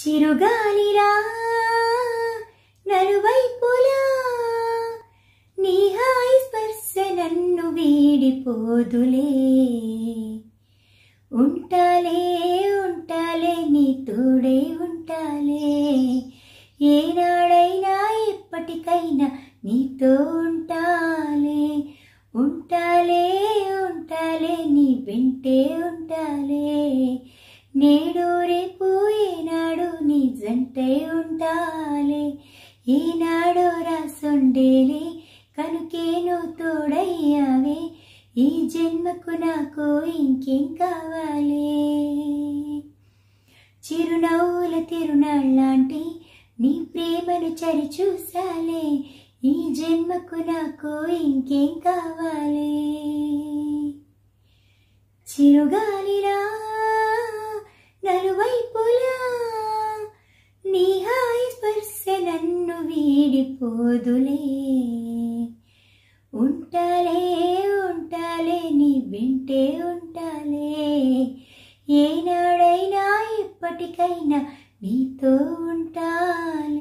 చిరుగాలిరా నలువైపులా నీ హాయి స్పర్శ నన్ను వీడిపోదులే ఉంటాలే ఉంటాలే నీ తోడే ఉంటాలే ఏనాడైనా ఎప్పటికైనా నీతో ఉంటాలే ఉంటాలే ఉంటాలే నీ వెంటే ఉండాలే నేడు రేపు ఏనాడు నిజంటే ఉండాలి ఈనాడు రాసుండేలే కనుకేను తోడయ్యావే ఈ జన్మకు నాకు ఇంకేం కావాలి చిరునవ్వుల తిరునాళ్ళంటి నీ ప్రేమను చరి చూసాలి ఈ జన్మకు నాకు ఇంకేం కావాలి చిరుగాలిరా విడిపోదులే ఉంటలే ఉంటాలే నీ వింటే ఉంటాలే ఏనాడైనా ఎప్పటికైనా నీతో ఉంటాలే